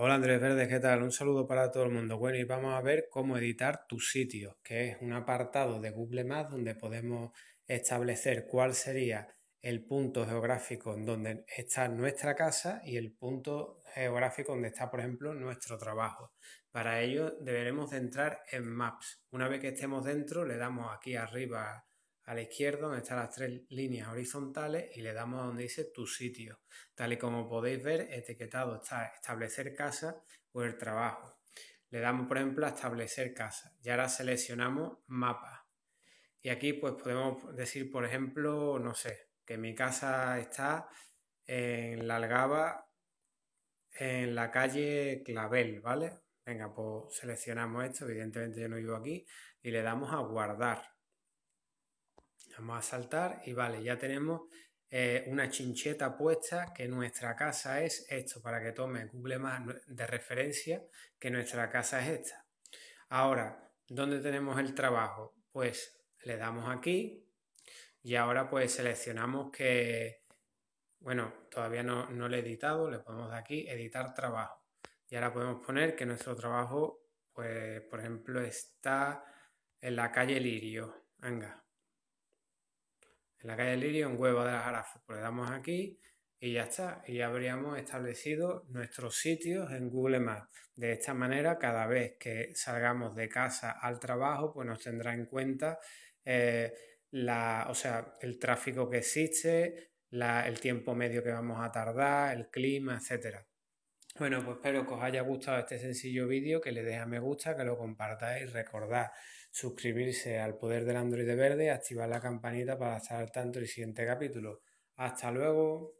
Hola Andrés Verdes, ¿qué tal? Un saludo para todo el mundo. Bueno, y vamos a ver cómo editar tu sitio, que es un apartado de Google Maps donde podemos establecer cuál sería el punto geográfico en donde está nuestra casa y el punto geográfico donde está, por ejemplo, nuestro trabajo. Para ello deberemos entrar en Maps. Una vez que estemos dentro, le damos aquí arriba a la izquierda donde están las tres líneas horizontales y le damos a donde dice tu sitio. Tal y como podéis ver, etiquetado está establecer casa o el trabajo. Le damos, por ejemplo, a establecer casa y ahora seleccionamos mapa. Y aquí pues podemos decir, por ejemplo, no sé, que mi casa está en la Algaba, en la calle Clavel, ¿vale? Venga, pues seleccionamos esto, evidentemente yo no vivo aquí, y le damos a guardar vamos a saltar y vale, ya tenemos eh, una chincheta puesta que nuestra casa es esto, para que tome Google más de referencia que nuestra casa es esta. Ahora, ¿dónde tenemos el trabajo? Pues le damos aquí y ahora pues seleccionamos que, bueno, todavía no, no lo he editado, le ponemos aquí editar trabajo. Y ahora podemos poner que nuestro trabajo, pues, por ejemplo, está en la calle Lirio. Venga, en la calle Lirio, en Huevo de las Arafas. Pues le damos aquí y ya está. Y ya habríamos establecido nuestros sitios en Google Maps. De esta manera, cada vez que salgamos de casa al trabajo, pues nos tendrá en cuenta eh, o sea, el tráfico que existe, el tiempo medio que vamos a tardar, el clima, etcétera. Bueno, pues espero que os haya gustado este sencillo vídeo, que le deis a me gusta, que lo compartáis, recordad suscribirse al Poder del Android Verde, activar la campanita para estar al tanto del siguiente capítulo. ¡Hasta luego!